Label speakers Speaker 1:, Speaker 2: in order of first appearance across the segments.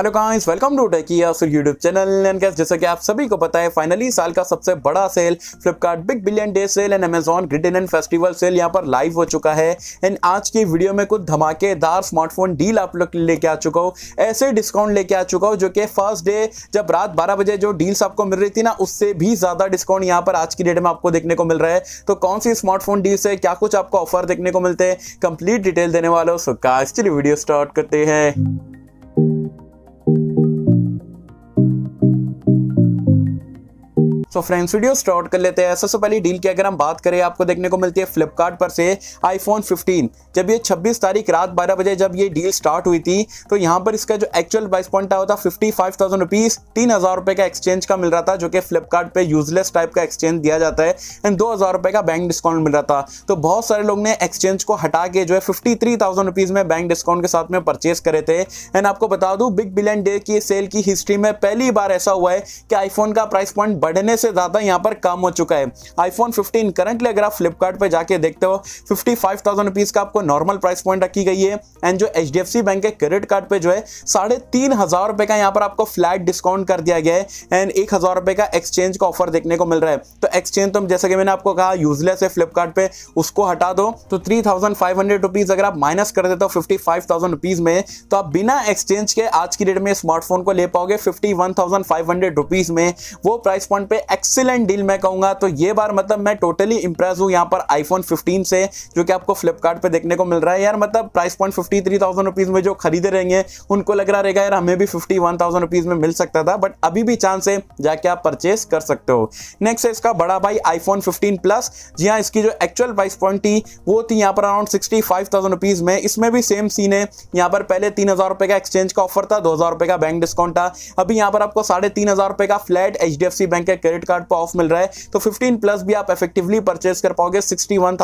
Speaker 1: hello guys welcome to YouTube channel and guys जैसा कि आप सभी को पता है फाइनली साल का सबसे बड़ा sale Flipkart big billion day sale and Amazon great and festival sale यहां पर लाइव हो चुका है एंड आज की वीडियो में कुछ धमाकेदार स्मार्टफोन डील आप लोग लेके आ चुका हूँ ऐसे डिस्काउंट लेके आ चुका हूँ जो कि फर्स्ट डे जब रात बारह बजे जो डील्स आपको मिल रही थी ना उससे भी ज़्यादा डिस्काउंट यहाँ पर आज की डेट में आपको देखने को मिल रहा है तो कौन सी स्मार्टफोन डील्स है क्या कुछ आपको ऑफर देखने को मिलते हैं कंप्लीट डिटेल देने वालों सो का वीडियो स्टार्ट करते हैं सो फ्रेंड्स वीडियो स्टार्ट कर लेते हैं सबसे पहले डील की अगर हम बात करें आपको देखने को मिलती है फ्लिपकार्ट पर से आईफोन 15 जब ये 26 तारीख रात 12 बजे जब ये डील स्टार्ट हुई थी तो यहाँ पर इसका जो एक्चुअल प्राइस पॉइंट आया था फिफ्टी फाइव थाउजेंड रुपीज तीन हज़ार रुपए का एक्सचेंज का मिल रहा था जो कि फ्लिपकार्ट पे यूजलेस टाइप का एक्सचेंज दिया जाता है एंड दो हज़ार रुपए का बैंक डिस्काउंट मिल रहा था तो बहुत सारे लोग ने एक्सचेंज को हटा के जो है फिफ्टी थ्री थाउजेंड रुपीज़ में बैंक डिस्काउंट के साथ में परचेज करे थे एंड आपको बता दूँ बिग बिलियन डे की सेल की हिस्ट्री में पहली बार ऐसा हुआ है कि आईफोन का प्राइस पॉइंट बढ़ने से ज़्यादा यहाँ पर कम हो चुका है आईफोन फिफ्टीन करंटली अगर आप फ्लिपकार्ट जाके देखते हो फिफ्टी फाइव का आपको नॉर्मल प्राइस पॉइंट रखी गई है एंड जो एच बैंक के क्रेडिट कार्ड पे जो है साढ़े तीन हज़ार रुपये का यहाँ पर आपको फ्लैट डिस्काउंट कर दिया गया है एंड एक हज़ार रुपये का एक्सचेंज का ऑफर देखने को मिल रहा है तो एक्सचेंज तो जैसे कि मैंने आपको कहा यूजलेस है फ्लिपकार्ट पे उसको हटा दो तो three thousand five hundred rupees अगर आप माइनस कर देते हो फिफ्टी फाइव थाउजेंड रुपीज़ में तो आप बिना एक्सचेंज के आज की डेट में स्मार्टफोन को ले पाओगे fifty one thousand five hundred rupees में वो प्राइस पॉइंट पे एक्सेलेंट डील मैं कहूंगा तो ये बार मतलब मैं टोटली इंप्रेस हूं यहाँ पर आईफोन 15 से जो कि आपको फ्लिपकार्ट देखने को मिल रहा है यार मतलब price point fifty three thousand rupees में जो खरीदे रहेंगे उनको लग रहा रहेगा यार हमें भी फिफ्टी वन थाउजेंड रुपीज़ में मिल सकता था बट अभी भी चांस है जाके आप परचेस कर सकते हो नेक्स्ट है इसका बड़ा भाई आईफोन फिफ्टीन प्लस जी हाँ इसकी जो एक्चुअल प्राइस पॉइंट थी वो थी यहाँ पर around sixty five thousand rupees में इसमें भी सेम सीन है यहाँ पर पहले तीन हज़ार रुपए का एक्सचेंज का ऑफर था दो हज़ार रुपए का बैंक डिस्काउंट था अभी यहाँ पर आपको साढ़े तीन हज़ार रुपए का flat H D F C bank के क्रेडिट क्रेडिट कार्ड पर ऑफ मिल रहा है तो फिफ्टीन प्लस भी आप इफेक्टिवली परचेज कर पाओगे सिक्सटी वन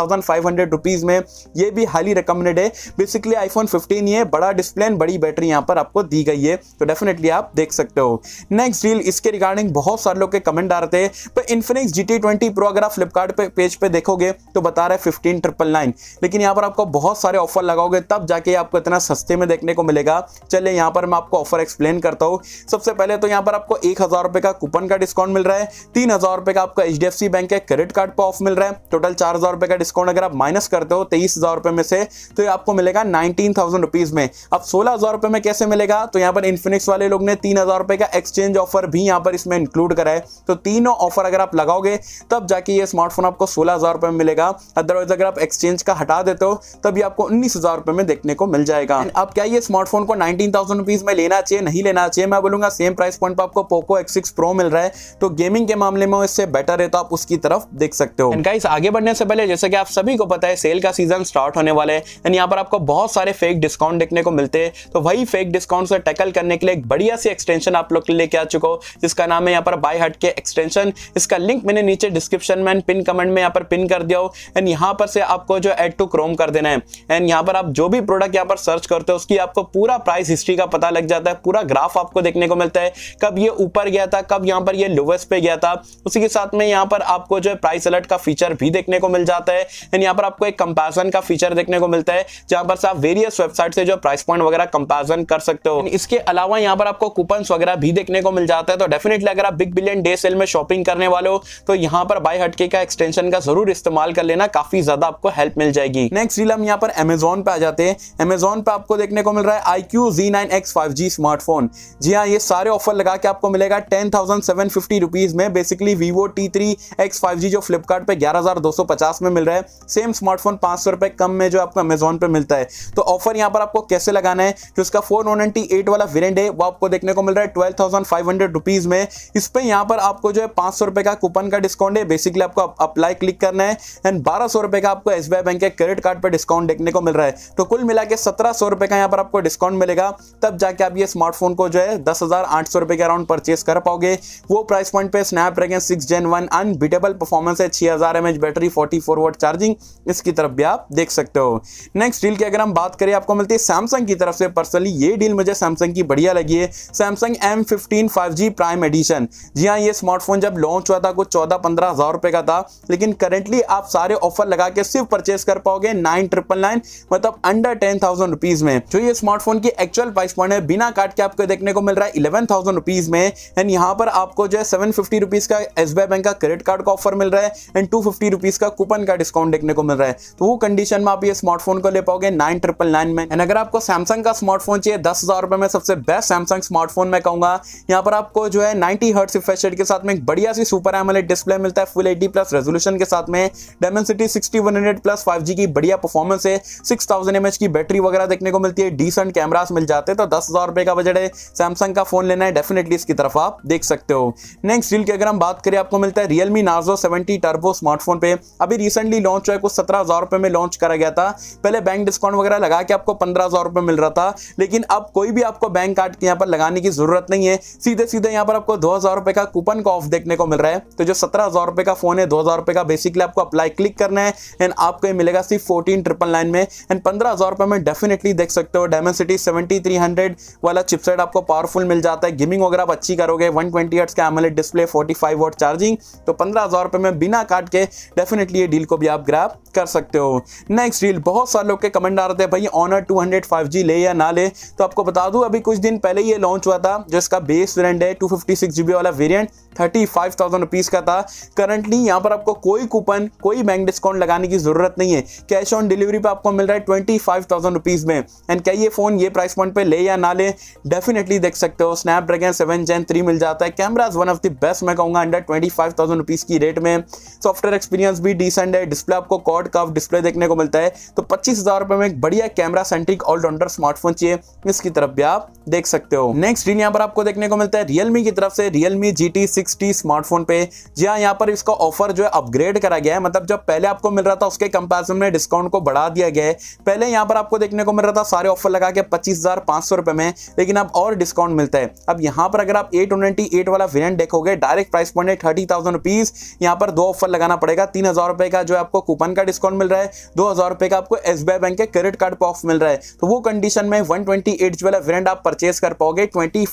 Speaker 1: में ये भी हाईली रिकमेंडेड है बेसिकली आईफोन फिफ्टीन ये बड़ा डिस्प्ले एंड बड़ी बैटरी यहाँ पर आपको दी गई है तो डेफिनेटली आप देख सकते हो नेक्स्ट डील इसके रिगार्डिंग बहुत सारे लोग के कमेंट आ रहे थे पर Infinix G T twenty pro अगर आप फ्लिपकार्ट पे, पेज पे देखोगे तो बता रहे फिफ्टीन ट्रिपल नाइन लेकिन यहाँ पर आपको बहुत सारे ऑफर लगाओगे तब जाके आपको इतना सस्ते में देखने को मिलेगा चलिए यहाँ पर मैं आपको ऑफर एक्सप्लेन करता हूँ सबसे पहले तो यहाँ पर आपको एक हज़ार रुपये का कूपन का डिस्काउंट मिल रहा है तीन हजार रुपए का आपका H D F C bank के क्रेडिट कार्ड पर ऑफ मिल रहा है टोटल चार हजार रुपए का डिस्काउंट अगर आप माइनस करते हो तेईस हजार रुपए में से तो ये आपको मिलेगा नाइनटीन थाउजेंड रुपीज में अब सोलह हजार रुपए में कैसे मिलेगा तो यहाँ पर इन्फिनिक्स वाले लोग ने तीन हजार रुपए का एक्सचेंज ऑफर भी यहाँ पर इसमें इंक्लूड करा है तो तीनों ऑफर अगर आप लगाओगे तब जाके ये स्मार्टफोन आपको सोलह हजार रुपए में मिलेगा अदरवाइज अगर आप एक्सचेंज का हटा देते हो तब ये आपको उन्नीस हजार रुपए में देखने को मिल जाएगा अब क्या ये स्मार्टफोन को नाइनटीन थाउजेंड रुपीज में लेना चाहिए नहीं लेना चाहिए मैं बोलूंगा सेम प्राइस पॉइंट पर आपको पोको एक्स सिक्स प्रो मिल रहा है तो गेमिंग के मामले में इससे बेटर है तो आप उसकी तरफ देख सकते हो गाइस आगे बढ़ने से पहले जैसे कि आप सभी को पता है सेल का सीजन स्टार्ट होने वाला है यहाँ पर आपको बहुत सारे फेक डिस्काउंट देखने को मिलते हैं तो वही फेक डिस्काउंट से टैकल करने के लिए एक बढ़िया सी एक्सटेंशन आप लोग के लिए आ चुका हो जिसका नाम है यहाँ पर बाई हट के एक्सटेंशन इसका लिंक मैंने नीचे डिस्क्रिप्शन में पिन कमेंट में यहाँ पर पिन कर दिया हो एंड यहाँ पर से आपको जो एड टू क्रोम कर देना है एंड यहाँ पर आप जो भी प्रोडक्ट यहाँ पर सर्च करते हो उसकी आपको पूरा प्राइस हिस्ट्री का पता लग जाता है पूरा ग्राफ आपको देखने को मिलता है कब ये ऊपर गया था कब यहाँ पर ये लोवेस्ट पे गया था साहब उसी के साथ में यहाँ पर आपको जो है प्राइस अलर्ट का फीचर भी देखने को मिल जाता है एंड यहाँ पर आपको एक कंपेरिजन का फीचर देखने को मिलता है जहां पर आप वेरियस वेबसाइट से जो प्राइस पॉइंट वगैरह कंपेरिजन कर सकते हो इसके अलावा यहाँ पर आपको कूपन वगैरह भी देखने को मिल जाता है तो डेफिनेटली अगर आप बिग बिलियन डे सेल में शॉपिंग करने वाले हो तो यहाँ पर बाई हटके का एक्सटेंशन का जरूर इस्तेमाल कर लेना काफी ज्यादा आपको हेल्प मिल जाएगी नेक्स्ट डील हम यहाँ पर अमेजोन पे आ जाते हैं अमेजोन पे आपको देखने को मिल रहा है iQOO Z nine X five G smartphone जी हाँ ये सारे ऑफर लगा के आपको मिलेगा ten thousand seven fifty rupees में हैं basically Vivo T three X five G जो फ्लिपकार्ट ग्यारह हजार दो सौ पचास में मिल रहा है सेम स्मार्टफोन पांच सौ रुपए कम में जो आपको अमेजोन पे मिलता है तो ऑफर यहाँ पर आपको कैसे लगाना है जो इसका फोर वन एंटी एट वाला वेरियंट है वो आपको देखने को मिल रहा है twelve thousand five hundred rupees में इस पर यहाँ पर आपको जो है पांच सौ रुपए का कूपन का डिस्काउंट है बेसिकली आपको अप्लाई क्लिक करना है एंड बारह सौ रुपए का आपको एस बैंक के क्रेडिट कार्ड पर डिस्काउंट देखने को मिल रहा है तो कुल मिला के सत्रह सौ रुपए का यहाँ पर आपको डिस्काउंट मिलेगा तब जाके आप ये स्मार्टफोन को जो है दस हज़ार आठ सौ रुपए के अराउंड परचेस कर पाओगे वो प्राइस पॉइंट पे Snapdragon six gen one unbeatable performance है छः हज़ार m h battery forty four watt charging इसकी तरफ भी आप देख सकते हो नेक्स्ट डील की अगर हम बात करें आपको मिलती है सैमसंग की तरफ से पर्सनली ये डील मुझे सैमसंग की बढ़िया लगी है Samsung M fifteen five G prime edition जी हाँ ये स्मार्टफोन जब लॉन्च हुआ था कुछ चौदह पंद्रह हज़ार रुपये का था लेकिन करेंटली आप सारे ऑफर लगा के सिर्फ परचेस कर पाओगे नाइन ट्रिपल नाइन मतलब अंडर टेन थाउजेंड रुपीज़ में जो ये स्मार्टफोन की एक्चुअल प्राइस पॉइंट है बिना काट के आपको देखने को मिल रहा है इलेवन थाउजेंड रुपीज़ में एंड यहाँ पर आपको जो है सेवन फिफ्टी रुपीज़ का एस बैंक का क्रेडिट कार्ड का ऑफर मिल रहा है एंड टू फिफ्टी रुपीज़ का कूपन का डिस्काउंट देखने को मिल रहा है तो वो कंडीशन में आप ये स्मार्टफोन को ले पाओगे नाइन ट्रिपल नाइन में एंड अगर आपको सैमसंग का स्मार्टफोन चाहिए दस हज़ार रुपए में सबसे बेस्ट सैमसंग स्मार्टफोन मैं कहूंगा यहाँ पर आपको जो है नाइनटी हर्ट रिफ्रेश के साथ में एक बढ़िया सी सुपर एमलेट डिस्प्ले मिलता है फुल एटी प्लस रेजोल्यूशन के साथ में Dimensity sixty one hundred plus five G की बढ़िया परफॉर्मेंस है सिक्स थाउजेंड एम एच की बैटरी वगैरह देखने को मिलती है डिसेंट कैमराज मिल जाते हैं तो दस हज़ार रुपए का बजट है सैमसंग का फोन लेना है डेफिनेटली इसकी तरफ आप देख सकते हो नेक्स्ट डील के अगर हम बात करें आपको मिलता है Realme Narzo seventy turbo smartphone पे अभी रिसेंटली लॉन्च हुआ है कुछ सत्रह हजार रुपए में लॉन्च करा गया था पहले बैंक डिस्काउंट वगैरह लगा के आपको पंद्रह हजार रुपए मिल रहा था लेकिन अब कोई भी आपको बैंक कार्ड यहाँ पर लगाने की जरूरत नहीं है सीधे सीधे यहाँ पर आपको दो हजार रुपए का कूपन का ऑफ देखने को मिल रहा है तो जो सत्रह हजार रुपए का फोन है दो हजार रुपए का बेसिकली आपको अप्लाई क्लिक करना है एंड आपको मिलेगा सिर्फ फोर्टीन ट्रिपल नाइन में एंड पंद्रह हजार रुपए में डेफिनेटली देख सकते हो डायमेंसिटी सेवेंटी थ्री हंड्रेड वाला चिपसेट आपको पावरफुल मिल जाता है गेमिंग वगैरह आप अच्छी करोगे वन ट्वेंटी के AMOLED display forty 45 watt charging तो पंद्रह हज़ार रुपये में बिना काट के डेफिनेटली ये डील को भी आप ग्रैप कर सकते हो नेक्स्ट डील बहुत सारे लोग के कमेंट आ रहे थे भाई ऑनर 200 5G ले या ना ले तो आपको बता दूं अभी कुछ दिन पहले ये लॉन्च हुआ था जो इसका बेस वेरियंट है टू फिफ्टी वाला variant thirty five thousand rupees का था करंटली यहाँ पर आपको कोई कूपन कोई बैंक डिस्काउंट लगाने की ज़रूरत नहीं है कैश ऑन डिलीवरी पे आपको मिल रहा है ट्वेंटी फाइव थाउजेंड रुपीज़ में एंड क्या ये फ़ोन ये प्राइस पॉइंट पे ले या ना ले डेफिनेटली देख सकते हो स्नैपड्रैगन सेवन जेन थ्री मिल जाता है cameras one of the best मैं कहूँगा under twenty five thousand rupees की रेट में सॉफ्टवेयर एक्सपीरियंस भी डिसेंट है डिस्प्ले आपको कॉड का डिस्प्ले देखने को मिलता है तो पच्चीस हज़ार रुपये में एक बढ़िया कैमरा सेंट्रिक ऑलराउंडर स्मार्टफोन चाहिए इसकी तरफ भी आप देख सकते हो नेक्स्ट स्क्रीन यहाँ पर आपको देखने को मिलता है रियलमी की तरफ से Realme G T sixty smartphone पे जी हाँ यहाँ पर इसका ऑफर जो है अपग्रेड करा गया है मतलब जब पहले आपको मिल रहा था उसके कंपेरिजन में डिस्काउंट को बढ़ा दिया गया है पहले यहाँ पर आपको देखने को मिल रहा था सारे ऑफर लगा के पच्चीस हज़ार पाँच सौ रुपये में लेकिन अब और डिस्काउंट मिलता है अब यहाँ पर अगर आप एट वाला वेरियंट देखोगे डायरेक्ट एक प्राइस पॉइंट है थर्टी थाउजेंड रुपीज़ यहाँ पर दो ऑफर लगाना पड़ेगा तीन हज़ार रुपए का जो आपको कूपन का डिस्काउंट मिल रहा है दो हज़ार रुपए का आपको एस बैंक के क्रेडिट कार्ड पर ऑफ मिल रहा है तो वो कंडीशन में वन ट्वेंटी एट ज्वेलर वेरेंट आप परचेज कर पाओगे ट्वेंटी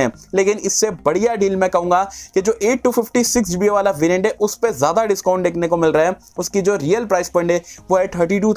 Speaker 1: में लेकिन इससे बढ़िया डील मैं कहूंगा कि जो एट टू फिफ्टी वाला वेरेंट है उस पर ज़्यादा डिस्काउंट देखने को मिल रहा है उसकी जो रियल प्राइस पॉइंट है वो है थर्टी टू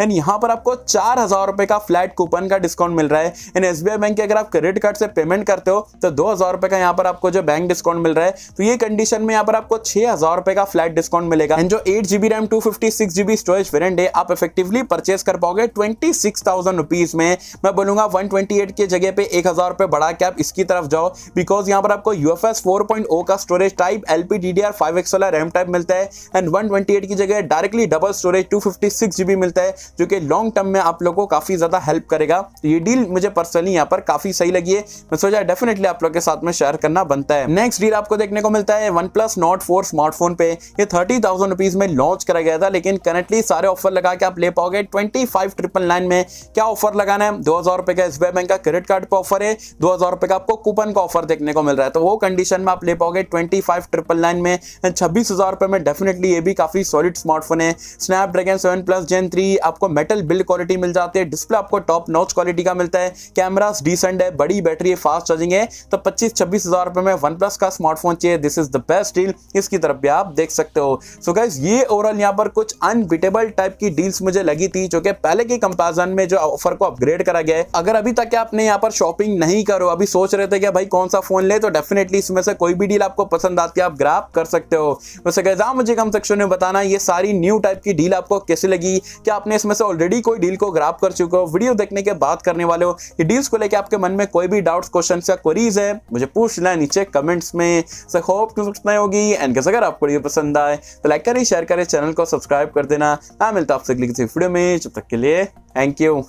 Speaker 1: एंड यहाँ पर आपको चार हज़ार रुपये का फ्लैट कूपन का डिस्काउंट मिल रहा है एंड एस बैंक के अगर आप क्रेडिट कार्ड से पेमेंट करते हो तो दो हज़ार रुपए का यहाँ पर आपको जो बैंक बैंक डिस्काउंट मिल रहा है तो ये कंडीशन में यहाँ पर आपको छह हजार रुपए का फ्लैट डिस्काउंट मिलेगा एंड जो eight GB RAM two fifty six GB storage variant है आप इफेक्टिवली परचेस कर पाओगे ट्वेंटी सिक्स थाउजेंड रुपीज में मैं बोलूंगा वन ट्वेंटी एट के जगह पे एक हजार रुपए बढ़ा के आप इसकी तरफ जाओ बिकॉज यहाँ पर आपको U F S four point O का storage type L P D D R five X वाला रैम टाइप मिलता है एंड वन ट्वेंटी एट की जगह directly double storage two fifty six GB मिलता है जो कि लॉन्ग टर्म में आप लोग को काफी ज्यादा हेल्प करेगा तो ये डील मुझे पर्सनली यहाँ पर काफी सही लगी है मैं सोचा डेफिनेटली आप लोग के साथ में शेयर करना बनता है नेक्स्ट डील आपको देखने को मिलता है OnePlus Nord four smartphone पे ये थर्टी थाउजेंड रुपीज में लॉन्च करा गया था लेकिन करंटली सारे ऑफर लगा के आप ले पाओगे ट्वेंटी फाइव ट्रिपल नाइन में क्या ऑफर लगाना है दो हजार रुपए का एस बैंक का क्रेडिट कार्ड पर ऑफर है दो हजार रुपए का आपको कूपन का ऑफर देखने को मिल रहा है तो वो कंडीशन में आप ले पाओगे ट्वेंटी फाइव ट्रिपल नाइन में छब्बीस हजार रुपए में डेफिनेटली ये भी काफी सॉलिड स्मार्टफोन है Snapdragon seven plus gen three आपको मेटल बिल्ड क्वालिटी मिल जाती है डिस्प्ले आपको टॉप नॉच क्वालिटी का मिलता है कैमरास डिसेंट है बड़ी बैटरी है फास्ट चार्जिंग है तो पच्चीस छब्बीस हजार रुपए में वन वन प्लस का स्मार्टफोन चाहिए this is the best deal इसकी तरफ भी आप देख सकते हो सो so गाइज ये ओवरऑल यहाँ पर कुछ अनबिटेबल टाइप की डील्स मुझे लगी थी जो कि पहले के कंपेरिजन में जो ऑफर को अपग्रेड करा गया है अगर अभी तक आपने यहाँ पर शॉपिंग नहीं करो अभी सोच रहे थे कि भाई कौन सा फोन ले तो डेफिनेटली इसमें से कोई भी डील आपको पसंद आती है आप ग्राफ कर सकते हो वैसे गाइज आप मुझे कम सेक्शन में बताना ये सारी न्यू टाइप की डील आपको कैसे लगी क्या आपने इसमें से ऑलरेडी कोई डील को ग्राफ कर चुके हो वीडियो देखने के बाद करने वाले हो ये डील्स को लेकर आपके मन में कोई भी डाउट्स क्वेश्चन या क्वरीज है मुझे पूछ लेना नीचे कमेंट कमेंट्स में सो होप टू सुनाई होगी एंड कैसे अगर आपको ये पसंद आए तो लाइक करें शेयर करें चैनल को सब्सक्राइब कर देना मैं मिलता आपसे अगली किसी वीडियो में जब तक के लिए थैंक यू